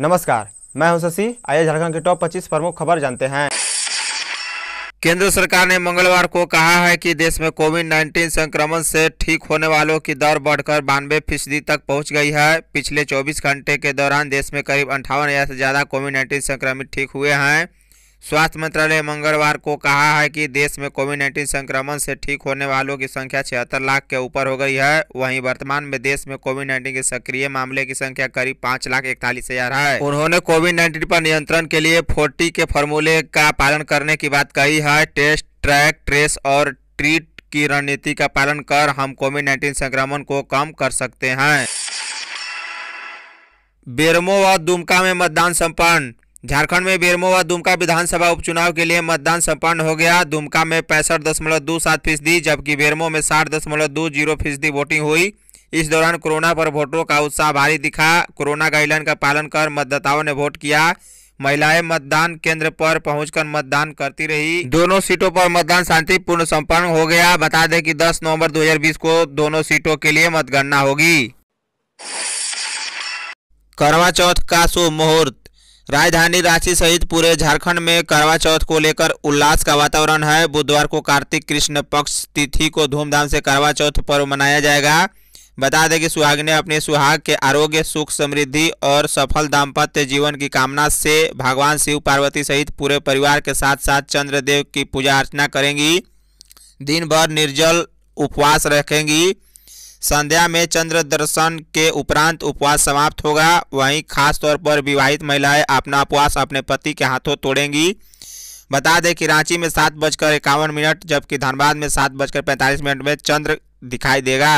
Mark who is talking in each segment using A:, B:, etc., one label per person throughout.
A: नमस्कार मैं हूं शशि आइए झारखंड के टॉप 25 प्रमुख खबर जानते हैं केंद्र सरकार ने मंगलवार को कहा है कि देश में कोविड 19 संक्रमण से ठीक होने वालों की दर बढ़कर बानवे फीसदी तक पहुंच गई है पिछले 24 घंटे के दौरान देश में करीब अंठावन हज़ार से ज़्यादा कोविड 19 संक्रमित ठीक हुए हैं स्वास्थ्य मंत्रालय मंगलवार को कहा है कि देश में कोविड नाइन्टीन संक्रमण से ठीक होने वालों की संख्या छिहत्तर लाख के ऊपर हो गई है वहीं वर्तमान में देश में कोविड नाइन्टीन के सक्रिय मामले की संख्या करीब पाँच लाख इकतालीस हजार है उन्होंने कोविड नाइन्टीन पर नियंत्रण के लिए फोर्टी के फॉर्मूले का पालन करने की बात कही है टेस्ट ट्रैक ट्रेस और ट्रीट की रणनीति का पालन कर हम कोविड नाइन्टीन संक्रमण को कम कर सकते हैं बेरमो व दुमका में मतदान संपन्न झारखंड में बेरमो व दुमका विधानसभा उपचुनाव के लिए मतदान संपन्न हो गया दुमका में पैंसठ दशमलव दो सात फीसदी जबकि बेरमो में साठ दशमलव दो जीरो फीसदी वोटिंग हुई इस दौरान कोरोना पर वोटरों का उत्साह भारी दिखा कोरोना गाइडलाइन का पालन कर मतदाताओं ने वोट किया महिलाएं मतदान केंद्र पर पहुंचकर मतदान करती रही दोनों सीटों पर मतदान शांतिपूर्ण संपन्न हो गया बता दें कि 10 नवंबर 2020 को दोनों सीटों के लिए मतगणना होगी करवा चौथ का शुभ मुहूर्त राजधानी रांची सहित पूरे झारखंड में करवा चौथ को लेकर उल्लास का वातावरण है बुधवार को कार्तिक कृष्ण पक्ष तिथि को धूमधाम से करवा चौथ पर्व मनाया जाएगा बता दें कि सुहाग ने अपने सुहाग के आरोग्य सुख समृद्धि और सफल दाम्पत्य जीवन की कामना से भगवान शिव पार्वती सहित पूरे परिवार के साथ साथ चंद्रदेव की पूजा अर्चना करेंगी दिन भर निर्जल उपवास रखेंगी संध्या में चंद्र दर्शन के उपरांत उपवास समाप्त होगा वहीं खासतौर पर विवाहित महिलाएं अपना उपवास अपने पति के हाथों तोड़ेंगी बता दें कि रांची में सात बजकर इक्यावन मिनट जबकि धनबाद में सात बजकर पैंतालीस मिनट में चंद्र दिखाई देगा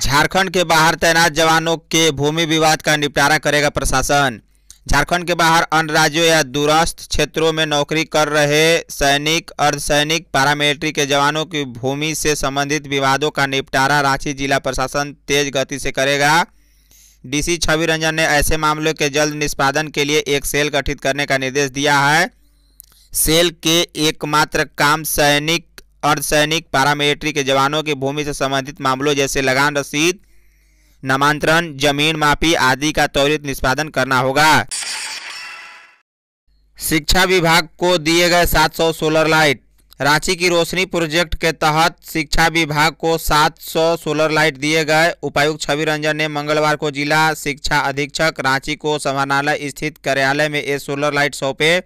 A: झारखंड के बाहर तैनात जवानों के भूमि विवाद का निपटारा करेगा प्रशासन झारखंड के बाहर अन्य राज्यों या दूरस्थ क्षेत्रों में नौकरी कर रहे सैनिक अर्धसैनिक पैरामिलिट्री के जवानों की भूमि से संबंधित विवादों का निपटारा रांची जिला प्रशासन तेज गति से करेगा डीसी छवि रंजन ने ऐसे मामलों के जल्द निष्पादन के लिए एक सेल गठित करने का निर्देश दिया है सेल के एकमात्र काम सैनिक अर्धसैनिक पैरामिलिट्री के जवानों की भूमि से संबंधित मामलों जैसे लगान रसीद नामांतरण जमीन माफी आदि का त्वरित निष्पादन करना होगा शिक्षा विभाग को दिए गए 700 सोलर लाइट रांची की रोशनी प्रोजेक्ट के तहत शिक्षा विभाग को 700 सोलर लाइट दिए गए उपायुक्त छवि रंजन ने मंगलवार को जिला शिक्षा अधीक्षक रांची को समाहरणालय स्थित कार्यालय में ये सोलर लाइट सौंपे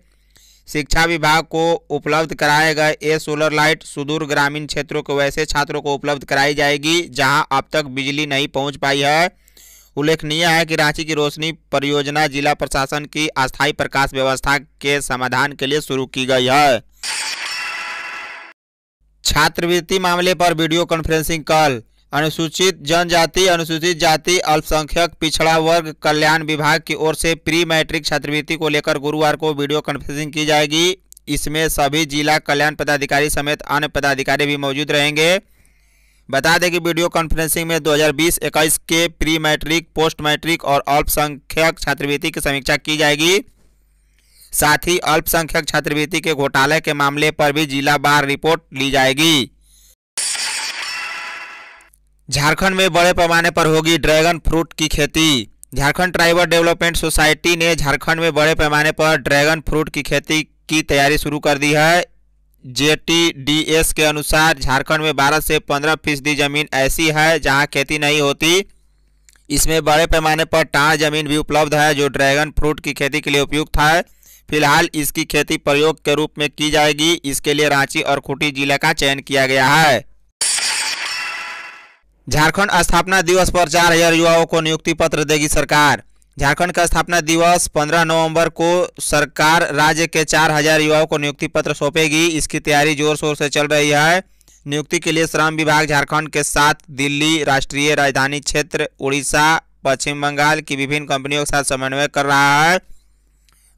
A: शिक्षा विभाग को उपलब्ध कराए गए ये सोलर लाइट सुदूर ग्रामीण क्षेत्रों के वैसे छात्रों को उपलब्ध कराई जाएगी जहाँ अब तक बिजली नहीं पहुँच पाई है उल्लेखनीय है कि रांची की रोशनी परियोजना जिला प्रशासन की अस्थायी प्रकाश व्यवस्था के समाधान के लिए शुरू की गई है छात्रवृत्ति मामले पर वीडियो कॉन्फ्रेंसिंग कल अनुसूचित जनजाति अनुसूचित जाति अल्पसंख्यक पिछड़ा वर्ग कल्याण विभाग की ओर से प्री मैट्रिक छात्रवृत्ति को लेकर गुरुवार को वीडियो कॉन्फ्रेंसिंग की जाएगी इसमें सभी जिला कल्याण पदाधिकारी समेत अन्य पदाधिकारी भी मौजूद रहेंगे बता दें कि वीडियो कॉन्फ्रेंसिंग में 2020-21 के प्री मैट्रिक पोस्ट मैट्रिक और अल्पसंख्यक छात्रवृत्ति की समीक्षा की जाएगी साथ ही अल्पसंख्यक छात्रवृत्ति के घोटाले के मामले पर भी जिला बार रिपोर्ट ली जाएगी झारखंड में बड़े पैमाने पर होगी ड्रैगन फ्रूट की खेती झारखंड ट्राइबल डेवलपमेंट सोसाइटी ने झारखंड में बड़े पैमाने पर ड्रैगन फ्रूट की खेती की तैयारी शुरू कर दी है जेटीडीएस के अनुसार झारखंड में 12 से 15 फीसदी जमीन ऐसी है जहां खेती नहीं होती इसमें बड़े पैमाने पर टाँ जमीन भी उपलब्ध है जो ड्रैगन फ्रूट की खेती के लिए उपयुक्त है फिलहाल इसकी खेती प्रयोग के रूप में की जाएगी इसके लिए रांची और खूंटी जिला का चयन किया गया है झारखंड स्थापना दिवस पर चार हजार युवाओं को नियुक्ति पत्र देगी सरकार झारखंड का स्थापना दिवस 15 नवंबर को सरकार राज्य के 4000 युवाओं को नियुक्ति पत्र सौंपेगी इसकी तैयारी जोर शोर से चल रही है नियुक्ति के लिए श्रम विभाग झारखंड के साथ दिल्ली राष्ट्रीय राजधानी क्षेत्र उड़ीसा पश्चिम बंगाल की विभिन्न कंपनियों के साथ समन्वय कर रहा है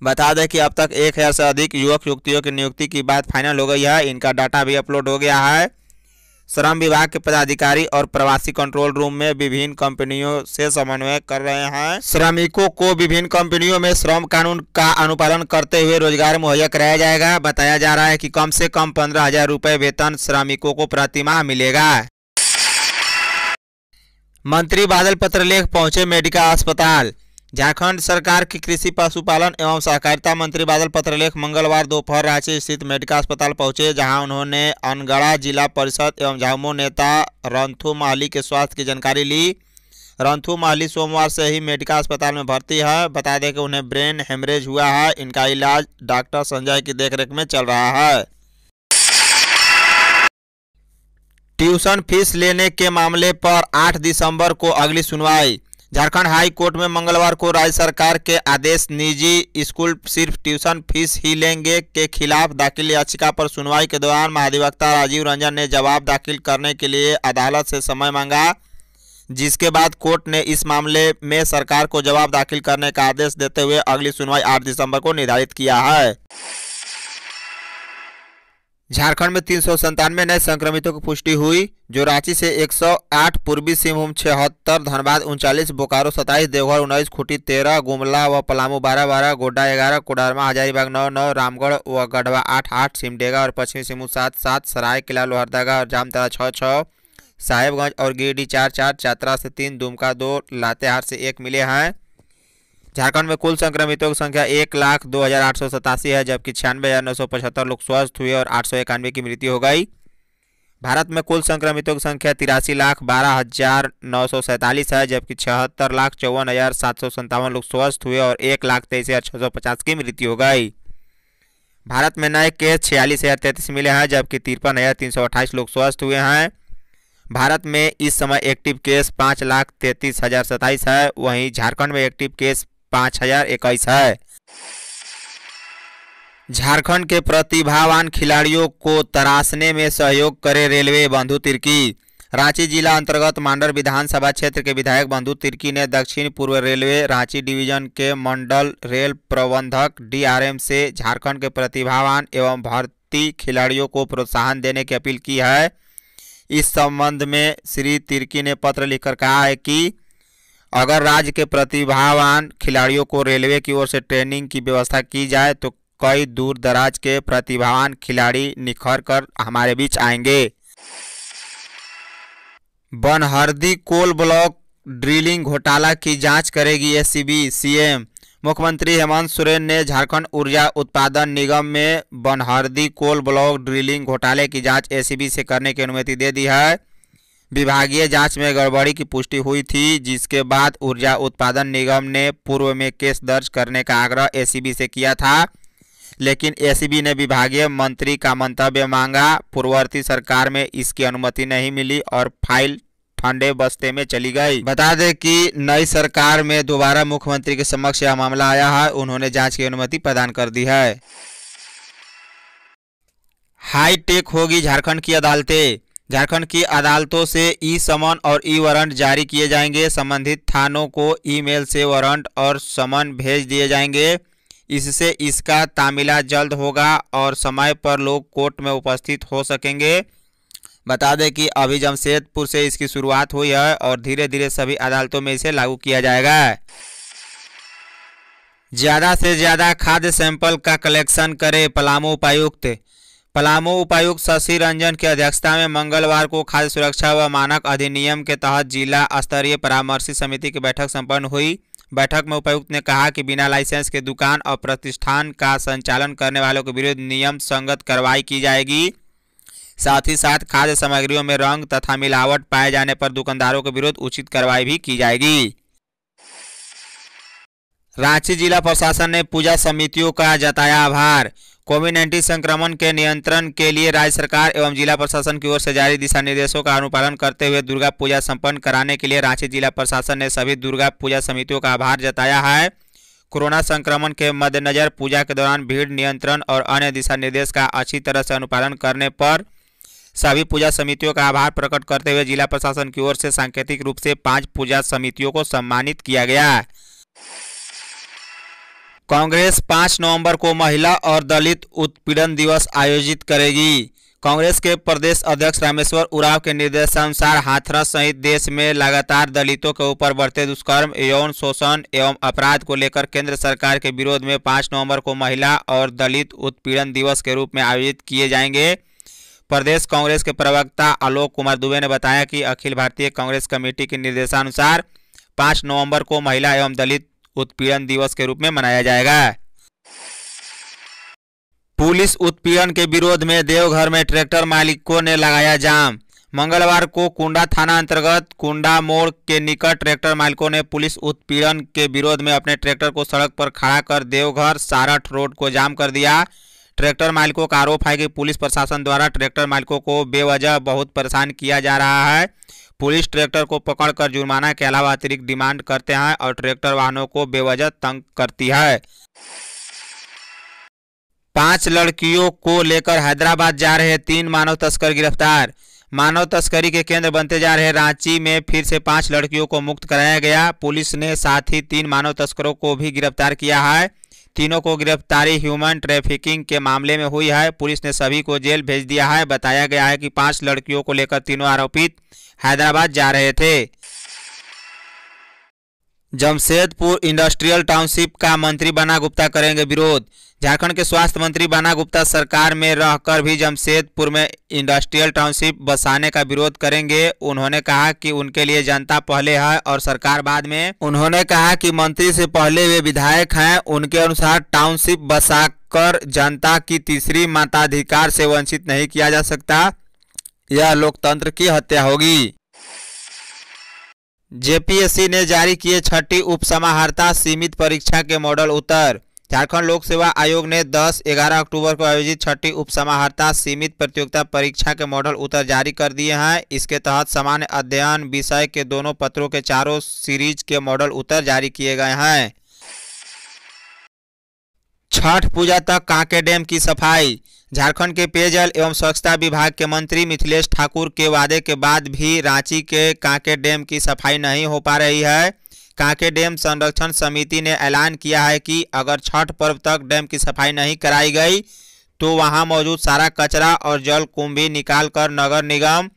A: बता दें कि अब तक एक हज़ार से अधिक युवक युवतियों की नियुक्ति की बात फाइनल हो गई है इनका डाटा भी अपलोड हो गया है श्रम विभाग के पदाधिकारी और प्रवासी कंट्रोल रूम में विभिन्न कंपनियों से समन्वय कर रहे हैं श्रमिकों को विभिन्न कंपनियों में श्रम कानून का अनुपालन करते हुए रोजगार मुहैया कराया जाएगा बताया जा रहा है कि कम से कम पंद्रह हजार रूपए वेतन श्रमिकों को प्रतिमाह मिलेगा मंत्री बादल पत्रलेख पहुंचे मेडिका अस्पताल झारखंड सरकार की कृषि पशुपालन एवं सहकारिता मंत्री बादल पत्रलेख मंगलवार दोपहर रांची स्थित मेडिकल अस्पताल पहुंचे जहां उन्होंने अनगढ़ा जिला परिषद एवं झामो नेता रंथू माली के स्वास्थ्य की जानकारी ली रंथू माली सोमवार से ही मेडिका अस्पताल में भर्ती है बता दें कि उन्हें ब्रेन हेमरेज हुआ है इनका इलाज डॉक्टर संजय की देखरेख में चल रहा है ट्यूशन फीस लेने के मामले पर आठ दिसंबर को अगली सुनवाई झारखंड हाई कोर्ट में मंगलवार को राज्य सरकार के आदेश निजी स्कूल सिर्फ ट्यूशन फीस ही लेंगे के खिलाफ दाखिल याचिका पर सुनवाई के दौरान महाधिवक्ता राजीव रंजन ने जवाब दाखिल करने के लिए अदालत से समय मांगा जिसके बाद कोर्ट ने इस मामले में सरकार को जवाब दाखिल करने का आदेश देते हुए अगली सुनवाई आठ दिसंबर को निर्धारित किया है झारखंड में तीन सौ संतानवे नए संक्रमितों की पुष्टि हुई जो रांची से 108, पूर्वी सिंहभूम छिहत्तर धनबाद उनचालीस बोकारो सताईस देवघर उन्नीस खूंटी तेरह गुमला व पलामू बारह बारह गोड्डा ग्यारह कोडरमा हजारीबाग नौ नौ रामगढ़ व गढ़वा आठ आठ सिमडेगा और पश्चिमी सिंहभूम सात सात सराय किला लोहरदगा और जामतरा छः छः साहेबगंज और गिरडी चार चार चात्रा से तीन दुमका दो लातेहार से एक मिले हैं झारखंड में कुल संक्रमितों की संख्या एक लाख दो हजार आठ सौ सतासी है जबकि छियानवे हजार नौ सौ पचहत्तर लोग स्वस्थ हुए और आठ सौ इक्यानवे की मृत्यु हो गई भारत में कुल संक्रमितों की संख्या तिरासी लाख बारह हजार नौ सौ सैंतालीस है जबकि छिहत्तर लाख चौवन हजार सात सौ संतावन लोग स्वस्थ हुए और एक लाख तेईस हजार छः सौ पचास की मृत्यु हो गई भारत में नए केस छियालीस हजार तैंतीस मिले हैं जबकि तिरपन हजार तीन सौ अट्ठाईस लोग स्वस्थ हुए हैं भारत में इस समय एक्टिव केस पाँच लाख तैंतीस हज़ार सत्ताईस है वहीं झारखंड में एक्टिव केस पाँच हजार इक्कीस है झारखंड के प्रतिभावान खिलाड़ियों को तराशने में सहयोग करे रेलवे बंधु तिर्की रांची जिला अंतर्गत मांडर विधानसभा क्षेत्र के विधायक बंधु तिर्की ने दक्षिण पूर्व रेलवे रांची डिवीजन के मंडल रेल प्रबंधक डीआरएम से झारखंड के प्रतिभावान एवं भारतीय खिलाड़ियों को प्रोत्साहन देने की अपील की है इस संबंध में श्री तिर्की ने पत्र लिखकर कहा है कि अगर राज्य के प्रतिभावान खिलाड़ियों को रेलवे की ओर से ट्रेनिंग की व्यवस्था की जाए तो कई दूर दराज के प्रतिभावान खिलाड़ी निखर कर हमारे बीच आएंगे बनहरदी कोल ब्लॉक ड्रिलिंग घोटाला की जांच करेगी एसीबी सीएम मुख्यमंत्री हेमंत सोरेन ने झारखंड ऊर्जा उत्पादन निगम में बनहरदी कोल ब्लॉक ड्रिलिंग घोटाले की जांच एसीबी से करने की अनुमति दे दी है विभागीय जांच में गड़बड़ी की पुष्टि हुई थी जिसके बाद ऊर्जा उत्पादन निगम ने पूर्व में केस दर्ज करने का आग्रह एसीबी से किया था लेकिन एसीबी ने विभागीय मंत्री का मंतव्य मांगा पूर्ववर्ती सरकार में इसकी अनुमति नहीं मिली और फाइल ठंडे बस्ते में चली गई बता दें कि नई सरकार में दोबारा मुख्यमंत्री के समक्ष यह मामला आया है उन्होंने जांच की अनुमति प्रदान कर दी है हाईटेक होगी झारखंड की अदालतें झारखंड की अदालतों से ई समन और ई वारंट जारी किए जाएंगे संबंधित थानों को ईमेल से वारंट और समन भेज दिए जाएंगे इससे इसका तामिला जल्द होगा और समय पर लोग कोर्ट में उपस्थित हो सकेंगे बता दें कि अभी जमशेदपुर से इसकी शुरुआत हुई है और धीरे धीरे सभी अदालतों में इसे लागू किया जाएगा ज़्यादा से ज़्यादा खाद्य सैंपल का कलेक्शन करे पलामू उपायुक्त पलामू उपायुक्त शशि रंजन की अध्यक्षता में मंगलवार को खाद्य सुरक्षा व मानक अधिनियम के तहत जिला स्तरीय परामर्शी समिति की बैठक संपन्न हुई बैठक में उपायुक्त ने कहा कि बिना लाइसेंस के दुकान और प्रतिष्ठान का संचालन करने वालों के विरुद्ध नियम संगत कार्रवाई की जाएगी साथ ही साथ खाद्य सामग्रियों में रंग तथा मिलावट पाए जाने पर दुकानदारों के विरुद्ध उचित कार्रवाई भी की जाएगी रांची जिला प्रशासन ने पूजा समितियों का जताया आभार कोविड नाइन्टीन संक्रमण के नियंत्रण के लिए राज्य सरकार एवं जिला प्रशासन की ओर से जारी दिशा निर्देशों का अनुपालन करते हुए दुर्गा पूजा संपन्न कराने के लिए रांची जिला प्रशासन ने सभी दुर्गा पूजा समितियों का आभार जताया है कोरोना संक्रमण के मद्देनजर पूजा के दौरान भीड़ नियंत्रण और अन्य दिशा निर्देश का अच्छी तरह से अनुपालन करने पर सभी पूजा समितियों का आभार प्रकट करते हुए जिला प्रशासन की ओर से सांकेतिक रूप से पाँच पूजा समितियों को सम्मानित किया गया कांग्रेस पाँच नवंबर को महिला और दलित उत्पीड़न दिवस आयोजित करेगी कांग्रेस के प्रदेश अध्यक्ष रामेश्वर उराव के निर्देशानुसार हाथरस सहित देश में लगातार दलितों के ऊपर बढ़ते दुष्कर्म यौन शोषण एवं अपराध को लेकर केंद्र सरकार के विरोध में पाँच नवम्बर को महिला और दलित उत्पीड़न दिवस के रूप में आयोजित किए जाएंगे प्रदेश कांग्रेस के प्रवक्ता आलोक कुमार दुबे ने बताया कि अखिल भारतीय कांग्रेस कमेटी के निर्देशानुसार पाँच नवम्बर को महिला एवं दलित उत्पीड़न दिवस के रूप में मनाया जाएगा पुलिस उत्पीड़न के विरोध में देवघर में ट्रैक्टर मालिकों ने लगाया जाम मंगलवार को कुंडा थाना अंतर्गत कुंडा मोड़ के निकट ट्रैक्टर मालिकों ने पुलिस उत्पीड़न के विरोध में अपने ट्रैक्टर को सड़क पर खड़ा कर देवघर सारठ रोड को जाम कर दिया ट्रैक्टर मालिकों का आरोप है कि पुलिस प्रशासन द्वारा ट्रैक्टर मालिकों को बेवजह बहुत परेशान किया जा रहा है पुलिस ट्रैक्टर को पकड़कर जुर्माना के अलावा अतिरिक्त डिमांड करते हैं और ट्रैक्टर वाहनों को बेवजह तंग करती है पांच लड़कियों को लेकर हैदराबाद जा रहे तीन मानव तस्कर गिरफ्तार मानव तस्करी के केंद्र बनते जा रहे रांची में फिर से पांच लड़कियों को मुक्त कराया गया पुलिस ने साथ ही तीन मानव तस्करों को भी गिरफ्तार किया है तीनों को गिरफ्तारी ह्यूमन ट्रैफिकिंग के मामले में हुई है पुलिस ने सभी को जेल भेज दिया है बताया गया है कि पांच लड़कियों को लेकर तीनों आरोपित हैदराबाद जा रहे थे जमशेदपुर इंडस्ट्रियल टाउनशिप का मंत्री बना गुप्ता करेंगे विरोध झारखंड के स्वास्थ्य मंत्री बाना गुप्ता सरकार में रहकर भी जमशेदपुर में इंडस्ट्रियल टाउनशिप बसाने का विरोध करेंगे उन्होंने कहा कि उनके लिए जनता पहले है और सरकार बाद में उन्होंने कहा कि मंत्री से पहले वे विधायक हैं उनके अनुसार टाउनशिप बसाकर जनता की तीसरी मताधिकार से वंचित नहीं किया जा सकता यह लोकतंत्र की हत्या होगी जेपीएससी ने जारी किए छठी उपसमाहर्ता सीमित परीक्षा के मॉडल उत्तर झारखंड लोक सेवा आयोग ने 10 11 अक्टूबर को आयोजित छठी उपसमाहर्ता सीमित प्रतियोगिता परीक्षा के मॉडल उत्तर जारी कर दिए हैं इसके तहत सामान्य अध्ययन विषय के दोनों पत्रों के चारों सीरीज के मॉडल उत्तर जारी किए गए हैं छठ पूजा तक कांके डैम की सफाई झारखंड के पेयजल एवं स्वच्छता विभाग के मंत्री मिथिलेश ठाकुर के वादे के बाद भी रांची के कांके डैम की सफाई नहीं हो पा रही है कांके डैम संरक्षण समिति ने ऐलान किया है कि अगर छठ पर्व तक डैम की सफाई नहीं कराई गई तो वहां मौजूद सारा कचरा और जल कुंभी निकाल कर नगर निगम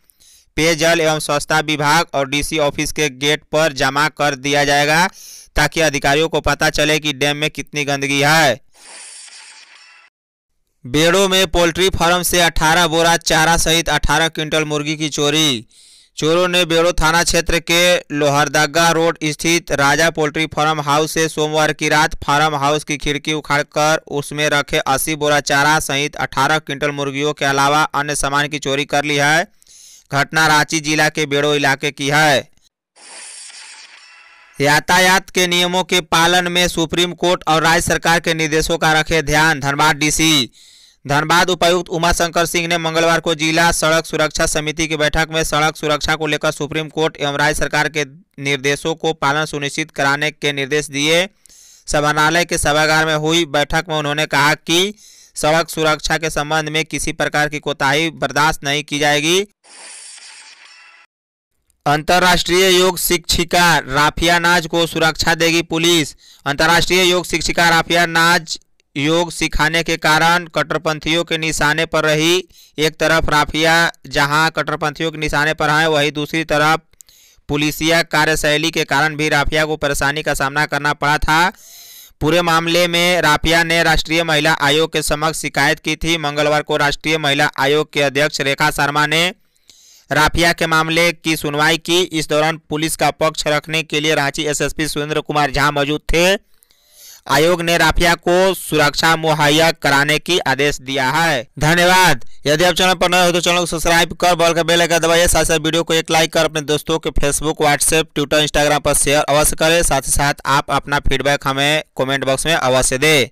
A: पेयजल एवं स्वच्छता विभाग और डीसी ऑफिस के गेट पर जमा कर दिया जाएगा ताकि अधिकारियों को पता चले कि डैम में कितनी गंदगी है बेड़ो में पोल्ट्री फार्म से 18 बोरा चारा सहित 18 क्विंटल मुर्गी की चोरी चोरों ने बेड़ो थाना क्षेत्र के लोहरदगा रोड स्थित राजा पोल्ट्री फार्म हाउस से सोमवार की रात फार्म हाउस की खिड़की उखाड़कर उसमें रखे 80 बोरा चारा सहित 18 क्विंटल मुर्गियों के अलावा अन्य सामान की चोरी कर ली है घटना रांची जिला के बेड़ो इलाके की है यातायात के नियमों के पालन में सुप्रीम कोर्ट और राज्य सरकार के निर्देशों का रखे ध्यान धनबाद डीसी धनबाद उपायुक्त उमा शंकर सिंह ने मंगलवार को जिला सड़क सुरक्षा समिति की बैठक में सड़क सुरक्षा को लेकर सुप्रीम कोर्ट एवं राज्य सरकार के निर्देशों को पालन सुनिश्चित कराने के निर्देश दिए सभानालय के सभागार में हुई बैठक में उन्होंने कहा कि सड़क सुरक्षा के संबंध में किसी प्रकार की कोताही बर्दाश्त नहीं की जाएगी अंतर्राष्ट्रीय योग शिक्षिका राफिया नाज को सुरक्षा देगी पुलिस अंतर्राष्ट्रीय योग शिक्षिका राफिया नाज योग सिखाने के कारण कट्टरपंथियों के निशाने पर रही एक तरफ राफिया जहां कट्टरपंथियों के निशाने पर हैं वहीं दूसरी तरफ पुलिसिया कार्यशैली के कारण भी राफिया को परेशानी का सामना करना पड़ा था पूरे मामले में राफिया ने राष्ट्रीय महिला आयोग के समक्ष शिकायत की थी मंगलवार को राष्ट्रीय महिला आयोग के अध्यक्ष रेखा शर्मा ने राफिया के मामले की सुनवाई की इस दौरान पुलिस का पक्ष रखने के लिए रांची एसएसपी सुरेंद्र कुमार झा मौजूद थे आयोग ने राफिया को सुरक्षा मुहैया कराने की आदेश दिया है धन्यवाद यदि आप चैनल पर नए हो तो चैनल को सब्सक्राइब कर बॉल का बेल आइकन दबाइए साथ साथ वीडियो को एक लाइक कर अपने दोस्तों के फेसबुक व्हाट्सएप ट्विटर इंस्टाग्राम पर शेयर अवश्य करें साथ ही साथ आप अपना फीडबैक हमें कमेंट बॉक्स में अवश्य दें